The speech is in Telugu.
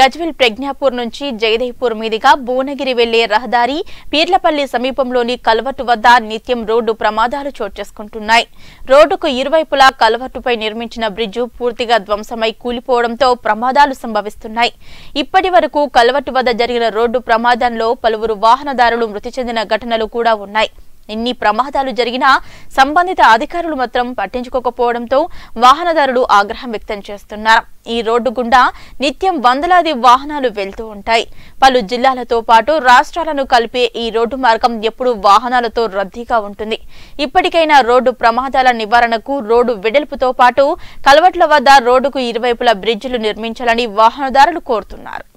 గజ్వెల్ ప్రజ్ఞాపూర్ నుంచి జగదేవ్పూర్ మీదుగా భువనగిరి వెళ్లే రహదారి పీర్లపల్లి సమీపంలోని కల్వర్టు వద్ద నిత్యం రోడ్డు ప్రమాదాలు చోటు చేసుకుంటున్నాయి రోడ్డుకు ఇరువైపులా కల్వర్టుపై నిర్మించిన బ్రిడ్జు పూర్తిగా ధ్వంసమై కూలిపోవడంతో ప్రమాదాలు సంభవిస్తున్నాయి ఇప్పటి వరకు వద్ద జరిగిన రోడ్డు ప్రమాదంలో పలువురు వాహనదారులు మృతి చెందిన ఘటనలు కూడా ఉన్నాయి ఎన్ని ప్రమాదాలు జరిగినా సంబంధిత అధికారులు మాత్రం పట్టించుకోకపోవడంతో వాహనదారులు ఆగ్రహం వ్యక్తం చేస్తున్నారు ఈ రోడ్డు గుండా నిత్యం వందలాది వాహనాలు వెళ్తూ ఉంటాయి పలు జిల్లాలతో పాటు రాష్ట్రాలను కలిపే ఈ రోడ్డు మార్గం ఎప్పుడూ వాహనాలతో రద్దీగా ఉంటుంది ఇప్పటికైనా రోడ్డు ప్రమాదాల నివారణకు రోడ్డు వెడల్పుతో పాటు కలవట్ల వద్ద రోడ్డుకు ఇరువైపులా బ్రిడ్జిలు నిర్మించాలని వాహనదారులు కోరుతున్నారు